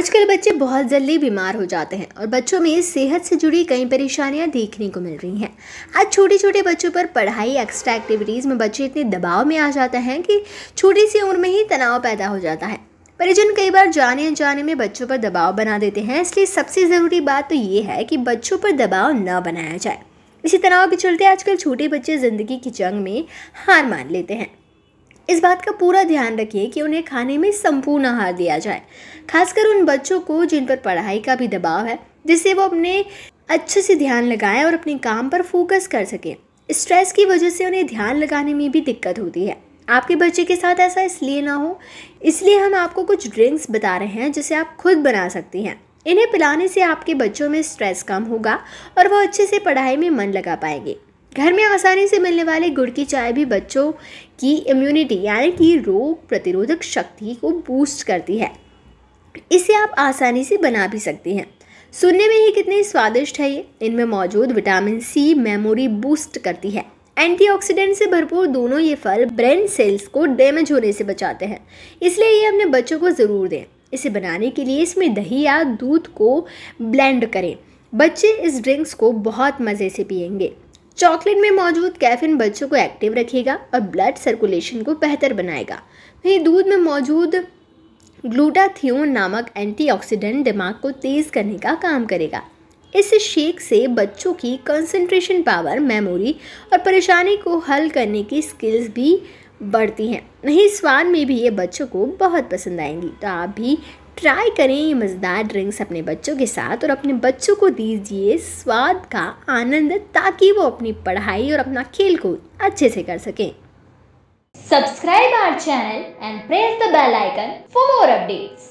आजकल बच्चे बहुत जल्दी बीमार हो जाते हैं और बच्चों में सेहत से जुड़ी कई परेशानियां देखने को मिल रही हैं आज छोटे छोटे बच्चों पर पढ़ाई एक्स्ट्रा एक्टिविटीज़ में बच्चे इतने दबाव में आ जाते हैं कि छोटी सी उम्र में ही तनाव पैदा हो जाता है परिजन कई बार जाने अनजाने में बच्चों पर दबाव बना देते हैं इसलिए सबसे ज़रूरी बात तो ये है कि बच्चों पर दबाव न बनाया जाए इसी तनाव के चलते आजकल छोटे बच्चे ज़िंदगी की जंग में हार मान लेते हैं इस बात का पूरा ध्यान रखिए कि उन्हें खाने में संपूर्ण आहार दिया जाए खासकर उन बच्चों को जिन पर पढ़ाई का भी दबाव है जिससे वो अपने अच्छे से ध्यान लगाएं और अपने काम पर फोकस कर सकें स्ट्रेस की वजह से उन्हें ध्यान लगाने में भी दिक्कत होती है आपके बच्चे के साथ ऐसा इसलिए ना हो इसलिए हम आपको कुछ ड्रिंक्स बता रहे हैं जिसे आप खुद बना सकती हैं इन्हें पिलाने से आपके बच्चों में स्ट्रेस कम होगा और वह अच्छे से पढ़ाई में मन लगा पाएंगे घर में आसानी से मिलने वाले गुड़ की चाय भी बच्चों की इम्यूनिटी यानी कि रोग प्रतिरोधक शक्ति को बूस्ट करती है इसे आप आसानी से बना भी सकती हैं सुनने में ही कितनी स्वादिष्ट है ये इनमें मौजूद विटामिन सी मेमोरी बूस्ट करती है एंटीऑक्सीडेंट से भरपूर दोनों ये फल ब्रेन सेल्स को डैमेज होने से बचाते हैं इसलिए ये अपने बच्चों को ज़रूर दें इसे बनाने के लिए इसमें दही या दूध को ब्लेंड करें बच्चे इस ड्रिंक्स को बहुत मज़े से पियेंगे चॉकलेट में मौजूद कैफिन बच्चों को एक्टिव रखेगा और ब्लड सर्कुलेशन को बेहतर बनाएगा वहीं दूध में मौजूद ग्लूटाथियोन नामक एंटीऑक्सीडेंट दिमाग को तेज़ करने का काम करेगा इस शेक से बच्चों की कंसंट्रेशन पावर मेमोरी और परेशानी को हल करने की स्किल्स भी बढ़ती हैं वहीं स्वाद में भी ये बच्चों को बहुत पसंद आएंगी तो आप भी ट्राई करें ये मज़ेदार ड्रिंक्स अपने बच्चों के साथ और अपने बच्चों को दीजिए स्वाद का आनंद ताकि वो अपनी पढ़ाई और अपना खेल कूद अच्छे से कर सकें subscribe our channel and press the bell icon for more updates